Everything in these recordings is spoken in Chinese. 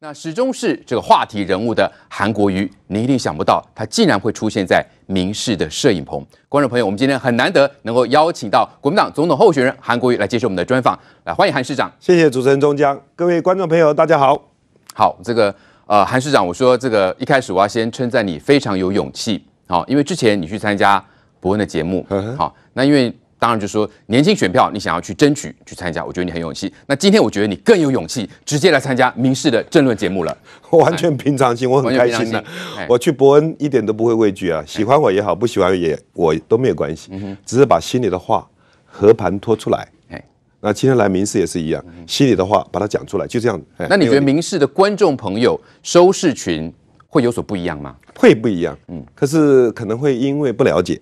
那始终是这个话题人物的韩国瑜，你一定想不到他竟然会出现在民视的摄影棚。观众朋友，我们今天很难得能够邀请到国民党总统候选人韩国瑜来接受我们的专访，来欢迎韩市长。谢谢主持人钟江，各位观众朋友，大家好。好，这个呃，韩市长，我说这个一开始我要先称赞你非常有勇气，好，因为之前你去参加伯恩的节目，好，那因为。当然，就是说年轻选票，你想要去争取去参加，我觉得你很勇气。那今天我觉得你更有勇气，直接来参加民事的政论节目了。完全平常心，我很开心的。我去伯恩一点都不会畏惧啊，喜欢我也好，不喜欢也我都没有关系，只是把心里的话和盘托出来。那今天来民事也是一样，心里的话把它讲出来，就这样。那你觉得民事的观众朋友收视群会有所不一样吗？会不一样，嗯，可是可能会因为不了解。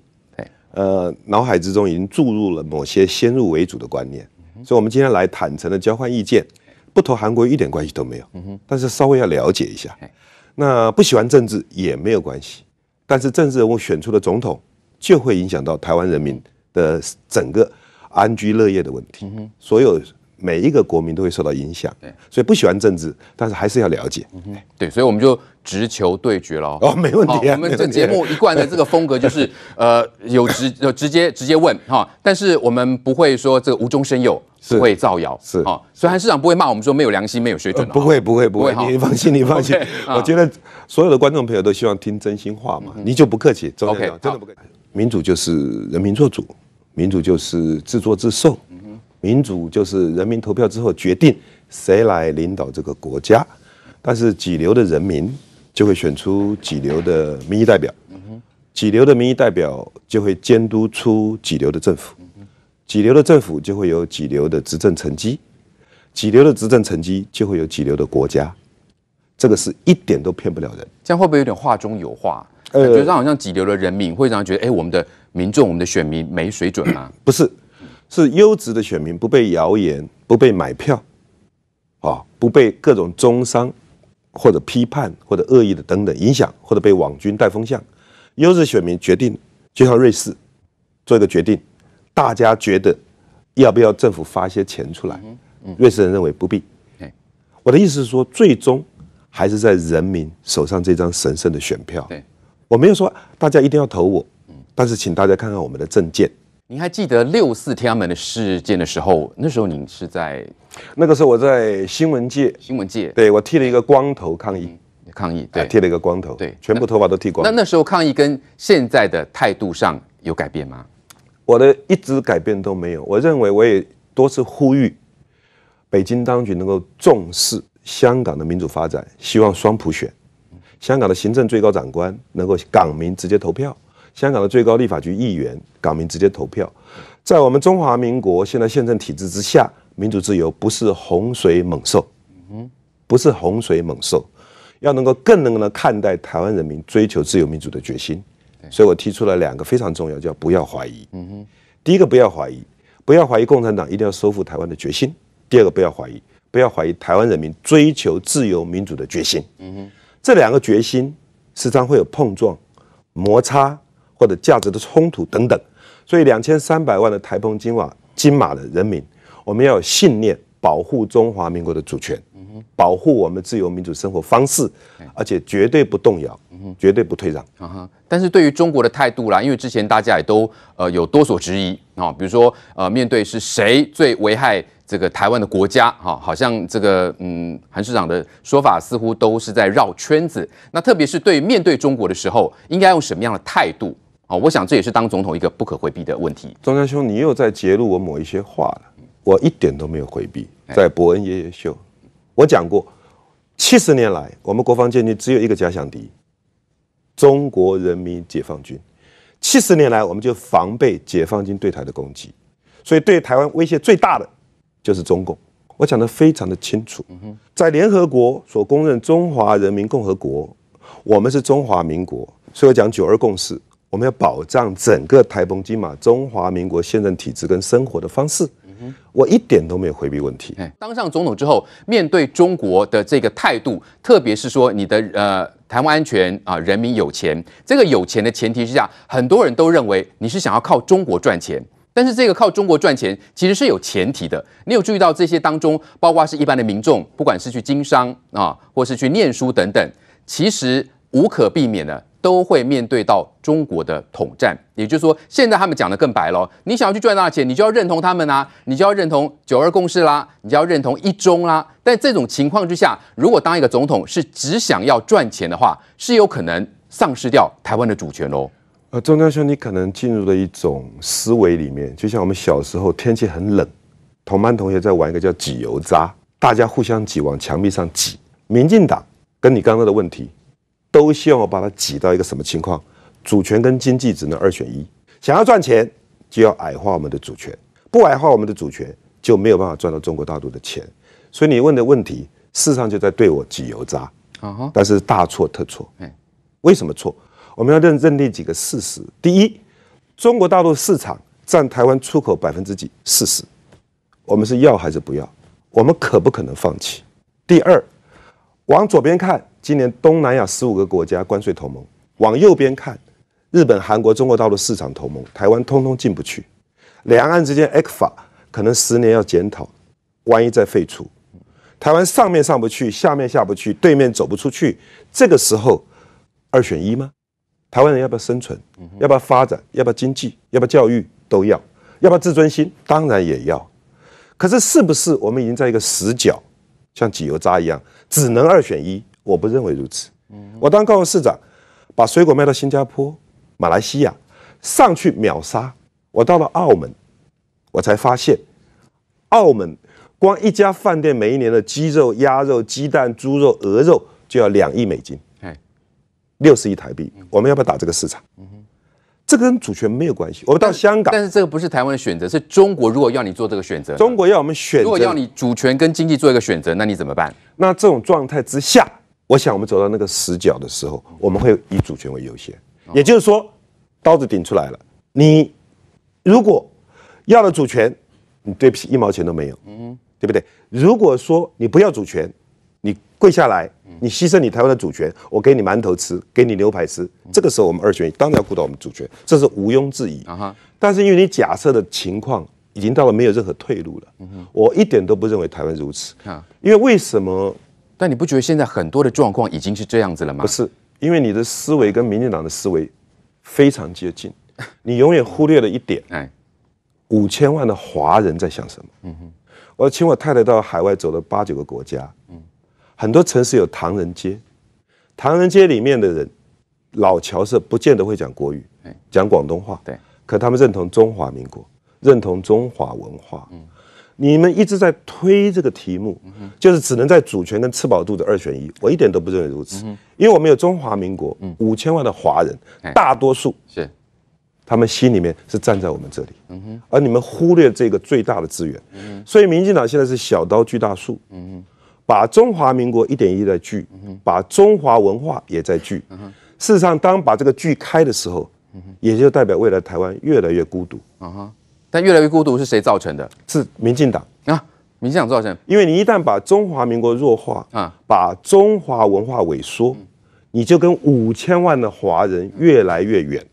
呃，脑海之中已经注入了某些先入为主的观念，所以，我们今天来坦诚的交换意见，不投韩国一点关系都没有，但是稍微要了解一下，那不喜欢政治也没有关系，但是政治人物选出的总统，就会影响到台湾人民的整个安居乐业的问题，所有每一个国民都会受到影响，对，所以不喜欢政治，但是还是要了解，对，所以我们就直球对决了。哦，没问题啊。我们这节目一贯的这个风格就是，呃，有直，直接直接问哈，但是我们不会说这个无中生有，不会造谣，是啊，所以韩市长不会骂我们说没有良心，没有水准，不会不会不会，你放心你 放心，我觉得所有的观众朋友都希望听真心话嘛，你就不客气，OK，气。民主就是人民做主，民主就是自作自受。民主就是人民投票之后决定谁来领导这个国家，但是几流的人民就会选出几流的民意代表，几流的民意代表就会监督出几流的政府，几流的政府就会有几流的执政成绩，几流的执政成绩就会有几流的国家，这个是一点都骗不了人。这样会不会有点话中有话？呃，觉得好像几流的人民，会让人觉得哎，我们的民众、我们的选民没水准吗？不是。是优质的选民不被谣言、不被买票，啊，不被各种中伤或者批判或者恶意的等等影响，或者被网军带风向。优质选民决定，就像瑞士做一个决定，大家觉得要不要政府发些钱出来？瑞士人认为不必。我的意思是说，最终还是在人民手上这张神圣的选票。我没有说大家一定要投我，但是请大家看看我们的证件。您还记得六四天安门的事件的时候？那时候您是在那个时候，我在新闻界。新闻界，对我剃了一个光头抗议，抗议，对，剃了一个光头，对，全部头发都剃光。那那时候抗议跟现在的态度上有改变吗？我的一直改变都没有。我认为我也多次呼吁北京当局能够重视香港的民主发展，希望双普选，香港的行政最高长官能够港民直接投票。香港的最高立法局议员，港民直接投票，在我们中华民国现在宪政体制之下，民主自由不是洪水猛兽，不是洪水猛兽，要能够更能够看待台湾人民追求自由民主的决心，所以我提出了两个非常重要，叫不要怀疑，嗯哼，第一个不要怀疑，不要怀疑共产党一定要收复台湾的决心，第二个不要怀疑，不要怀疑台湾人民追求自由民主的决心，嗯哼，这两个决心时常会有碰撞、摩擦。或者价值的冲突等等，所以两千三百万的台澎金瓦金马的人民，我们要有信念，保护中华民国的主权，保护我们自由民主生活方式，而且绝对不动摇，绝对不退让。但是，对于中国的态度啦，因为之前大家也都呃有多所质疑啊，比如说呃，面对是谁最危害这个台湾的国家哈，好像这个嗯，韩市长的说法似乎都是在绕圈子。那特别是对面对中国的时候，应该用什么样的态度？哦，我想这也是当总统一个不可回避的问题。钟家兄，你又在揭露我某一些话了？我一点都没有回避。在伯恩爷爷秀，我讲过，七十年来我们国防建军只有一个假想敌，中国人民解放军。七十年来，我们就防备解放军对台的攻击，所以对台湾威胁最大的就是中共。我讲的非常的清楚。在联合国所公认中华人民共和国，我们是中华民国，所以我讲九二共识。我们要保障整个台澎金马、中华民国现任体制跟生活的方式，我一点都没有回避问题。当上总统之后，面对中国的这个态度，特别是说你的呃，台湾安全啊，人民有钱，这个有钱的前提之下，很多人都认为你是想要靠中国赚钱。但是这个靠中国赚钱其实是有前提的。你有注意到这些当中，包括是一般的民众，不管是去经商啊，或是去念书等等，其实无可避免的。都会面对到中国的统战，也就是说，现在他们讲的更白了，你想要去赚大钱，你就要认同他们呐，你就要认同九二共识啦，你就要认同一中啦。但这种情况之下，如果当一个总统是只想要赚钱的话，是有可能丧失掉台湾的主权哦。呃，钟教授，你可能进入了一种思维里面，就像我们小时候天气很冷，同班同学在玩一个叫挤油渣，大家互相挤往墙壁上挤。民进党跟你刚刚的问题。都希望我把它挤到一个什么情况？主权跟经济只能二选一，想要赚钱就要矮化我们的主权，不矮化我们的主权就没有办法赚到中国大陆的钱。所以你问的问题，事实上就在对我挤油渣但是大错特错。为什么错？我们要认认定几个事实：第一，中国大陆市场占台湾出口百分之几？事实，我们是要还是不要？我们可不可能放弃？第二。往左边看，今年东南亚十五个国家关税同盟；往右边看，日本、韩国、中国大陆市场同盟，台湾通通进不去。两岸之间《X 法》可能十年要检讨，万一再废除，台湾上面上不去，下面下不去，对面走不出去。这个时候，二选一吗？台湾人要不要生存？要不要发展？要不要经济？要不要教育？都要。要不要自尊心？当然也要。可是，是不是我们已经在一个死角？像挤油渣一样，只能二选一。我不认为如此。我当高雄市长，把水果卖到新加坡、马来西亚，上去秒杀。我到了澳门，我才发现，澳门光一家饭店每一年的鸡肉、鸭肉、鸡蛋、猪肉、鹅肉就要两亿美金，六十亿台币。我们要不要打这个市场？这跟主权没有关系，我们到香港，但是这个不是台湾的选择，是中国如果要你做这个选择，中国要我们选择，如果要你主权跟经济做一个选择，那你怎么办？那这种状态之下，我想我们走到那个死角的时候，我们会以主权为优先，也就是说，刀子顶出来了，你如果要了主权，你对不起一毛钱都没有，嗯，对不对？如果说你不要主权。你跪下来，你牺牲你台湾的主权，我给你馒头吃，给你牛排吃。这个时候，我们二选一，当然要顾到我们主权，这是毋庸置疑。啊哈！但是因为你假设的情况已经到了没有任何退路了。嗯哼，我一点都不认为台湾如此。因为为什么？但你不觉得现在很多的状况已经是这样子了吗？不是，因为你的思维跟民进党的思维非常接近，你永远忽略了一点：哎，五千万的华人在想什么？嗯哼，我请我太太到海外走了八九个国家。嗯。很多城市有唐人街，唐人街里面的人，老侨社不见得会讲国语，讲广东话，对，可他们认同中华民国，认同中华文化。嗯，你们一直在推这个题目，就是只能在主权跟吃饱肚子二选一，我一点都不认为如此，因为我们有中华民国，五千万的华人，大多数是，他们心里面是站在我们这里，嗯哼，而你们忽略这个最大的资源，嗯，所以民进党现在是小刀锯大树，嗯哼。把中华民国一点一的聚，把中华文化也在聚。事实上，当把这个聚开的时候，也就代表未来台湾越来越孤独。啊哈！但越来越孤独是谁造成的？是民进党啊！民进党造成，因为你一旦把中华民国弱化啊，把中华文化萎缩，你就跟五千万的华人越来越远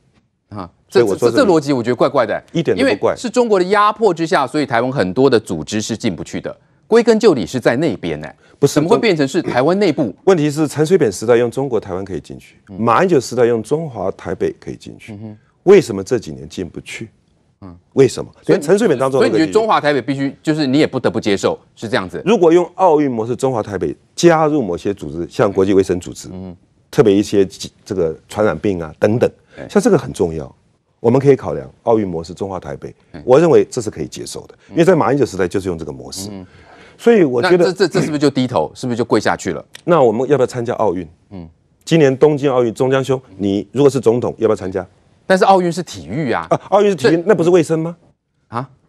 啊！这说这逻辑，我觉得怪怪的，一点都不怪。是中国的压迫之下，所以台湾很多的组织是进不去的。归根究底是在那边呢，不是怎么会变成是台湾内部？问题是陈水扁时代用中国台湾可以进去，马英九时代用中华台北可以进去，为什么这几年进不去？嗯，为什么？所以陈水扁当中所以你觉得中华台北必须就是你也不得不接受是这样子？如果用奥运模式中华台北加入某些组织，像国际卫生组织，嗯，特别一些这个传染病啊等等，像这个很重要，我们可以考量奥运模式中华台北，我认为这是可以接受的，因为在马英九时代就是用这个模式。所以我觉得这这这是不是就低头，是不是就跪下去了？那我们要不要参加奥运？嗯，今年东京奥运，中江兄，你如果是总统，要不要参加？但是奥运是体育啊，啊，奥运是体育，那不是卫生吗？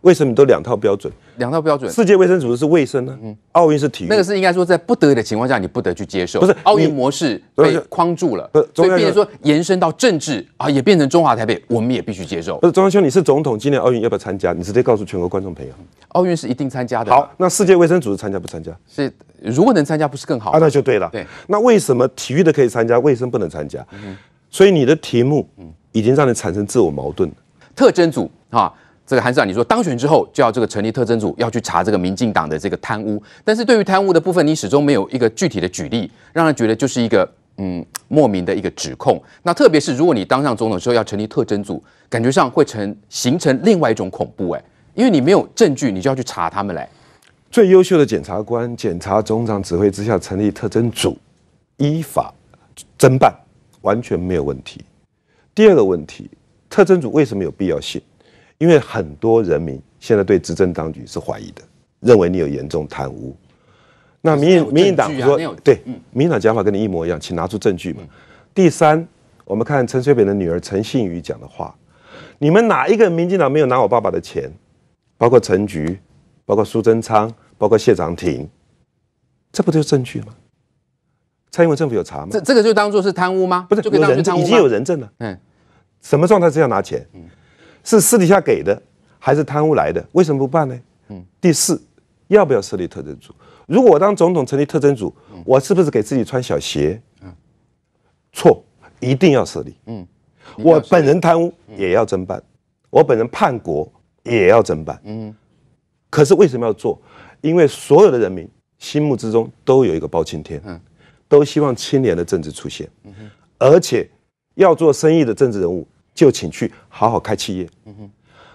为什么都两套标准？两套标准。世界卫生组织是卫生呢？嗯。奥运是体育。那个是应该说在不得已的情况下，你不得去接受。不是奥运模式被框住了，所以变成说延伸到政治啊，也变成中华台北，我们也必须接受。不是，中央兄，你是总统，今年奥运要不要参加？你直接告诉全国观众朋友，奥运是一定参加的。好，那世界卫生组织参加不参加？是，如果能参加，不是更好？啊，那就对了。对。那为什么体育的可以参加，卫生不能参加？嗯。所以你的题目，嗯，已经让你产生自我矛盾。特征组，哈。这个韩市长，你说当选之后就要这个成立特征组，要去查这个民进党的这个贪污，但是对于贪污的部分，你始终没有一个具体的举例，让人觉得就是一个嗯莫名的一个指控。那特别是如果你当上总统之后要成立特征组，感觉上会成形成另外一种恐怖，哎，因为你没有证据，你就要去查他们嘞。最优秀的检察官、检察总长指挥之下成立特征组，依法侦办完全没有问题。第二个问题，特征组为什么有必要性？因为很多人民现在对执政当局是怀疑的，认为你有严重贪污。那民民进党说对，民党讲法跟你一模一样，请拿出证据嘛。第三，我们看陈水扁的女儿陈信宇讲的话：你们哪一个民进党没有拿我爸爸的钱？包括陈菊，包括苏贞昌，包括谢长廷，这不就是证据吗？蔡英文政府有查吗？这这个就当做是贪污吗？不是，就给人证，已经有人证了。嗯，什么状态是要拿钱？是私底下给的，还是贪污来的？为什么不办呢？嗯，第四，要不要设立特征组？如果我当总统成立特征组，我是不是给自己穿小鞋？嗯，错，一定要设立。嗯，我本人贪污也要侦办，我本人叛国也要侦办。嗯，可是为什么要做？因为所有的人民心目之中都有一个包青天，嗯，都希望清廉的政治出现。嗯，而且要做生意的政治人物。就请去好好开企业。嗯哼，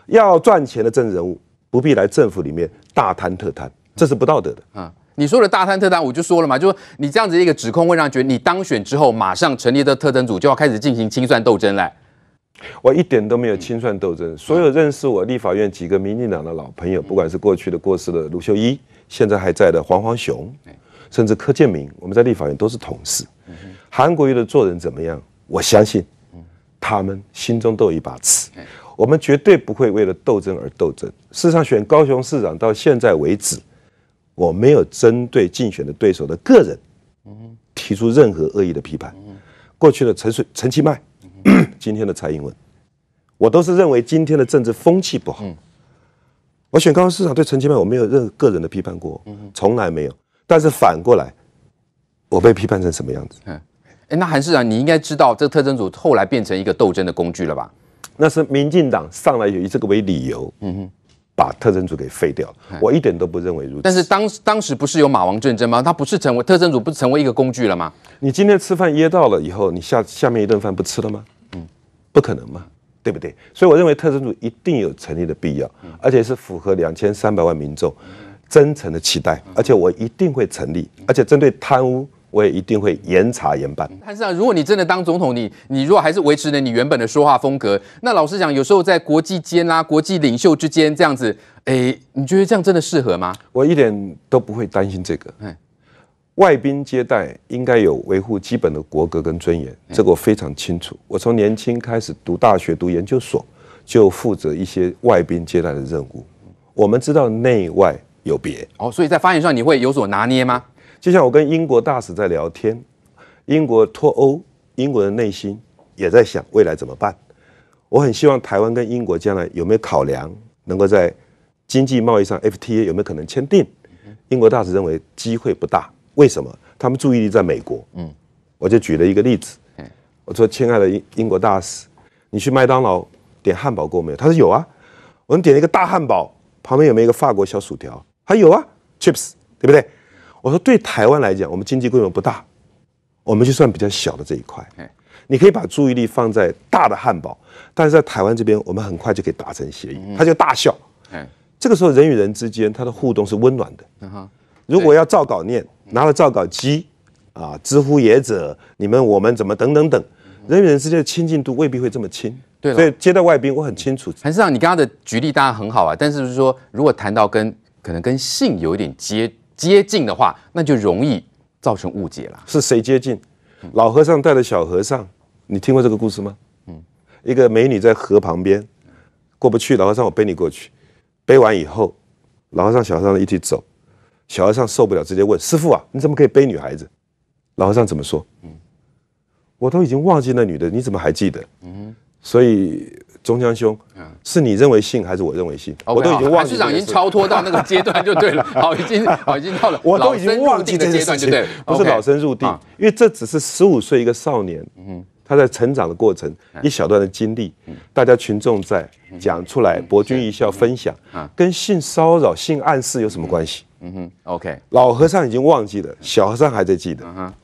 要赚钱的治人物不必来政府里面大贪特贪，这是不道德的你说的大贪特贪，我就说了嘛，就说你这样子一个指控，会让觉得你当选之后马上成立的特征组就要开始进行清算斗争嘞。我一点都没有清算斗争，所有认识我立法院几个民进党的老朋友，不管是过去的过世的卢秀一，现在还在的黄黄雄，甚至柯建明，我们在立法院都是同事。韩国瑜的做人怎么样？我相信。他们心中都有一把尺。我们绝对不会为了斗争而斗争。事实上，选高雄市长到现在为止，我没有针对竞选的对手的个人提出任何恶意的批判。过去的陈水陈其迈，今天的蔡英文，我都是认为今天的政治风气不好。我选高雄市长对陈其迈，我没有任个人的批判过，从来没有。但是反过来，我被批判成什么样子？哎，那韩市长，你应该知道这个特征组后来变成一个斗争的工具了吧？那是民进党上来有以这个为理由，嗯哼，把特征组给废掉。我一点都不认为如此。但是当当时不是有马王战争吗？他不是成为特征组，不是成为一个工具了吗？你今天吃饭噎到了以后，你下下面一顿饭不吃了吗？嗯，不可能嘛，对不对？所以我认为特征组一定有成立的必要，而且是符合两千三百万民众真诚的期待，而且我一定会成立，而且针对贪污。我也一定会严查严办。潘市长，如果你真的当总统，你你如果还是维持了你原本的说话风格，那老实讲，有时候在国际间啊，国际领袖之间这样子，哎，你觉得这样真的适合吗？我一点都不会担心这个。外宾接待应该有维护基本的国格跟尊严，这个我非常清楚。我从年轻开始读大学、读研究所，就负责一些外宾接待的任务。我们知道内外有别，哦，所以在发言上你会有所拿捏吗？就像我跟英国大使在聊天，英国脱欧，英国的内心也在想未来怎么办。我很希望台湾跟英国将来有没有考量，能够在经济贸易上 FTA 有没有可能签订？英国大使认为机会不大，为什么？他们注意力在美国。嗯，我就举了一个例子，我说：“亲爱的英英国大使，你去麦当劳点汉堡过没有？”他说：“有啊，我们点了一个大汉堡，旁边有没有一个法国小薯条？”还有啊，chips，对不对？我说，对台湾来讲，我们经济规模不大，我们就算比较小的这一块。你可以把注意力放在大的汉堡，但是在台湾这边，我们很快就可以达成协议。他就大笑。这个时候人与人之间他的互动是温暖的。如果要照稿念，拿了照稿机啊，知乎也者，你们我们怎么等等等，人与人之间的亲近度未必会这么亲。对，所以接待外宾，我很清楚。韩市长，你刚刚的举例当然很好啊，但是说如果谈到跟可能跟性有一点接。接近的话，那就容易造成误解了。是谁接近？老和尚带着小和尚，你听过这个故事吗？嗯，一个美女在河旁边过不去，老和尚我背你过去。背完以后，老和尚、小和尚一起走。小和尚受不了，直接问师傅啊，你怎么可以背女孩子？老和尚怎么说？嗯，我都已经忘记那女的，你怎么还记得？嗯，所以。中江兄，是你认为信还是我认为信？我都已经忘记。董事长已经超脱到那个阶段就对了。好，已经好，已经到了我都已经忘记的阶段，就了，不是老生入定，因为这只是十五岁一个少年，他在成长的过程一小段的经历。大家群众在讲出来，博君一笑分享，跟性骚扰、性暗示有什么关系？嗯哼，OK，老和尚已经忘记了，小和尚还在记得。嗯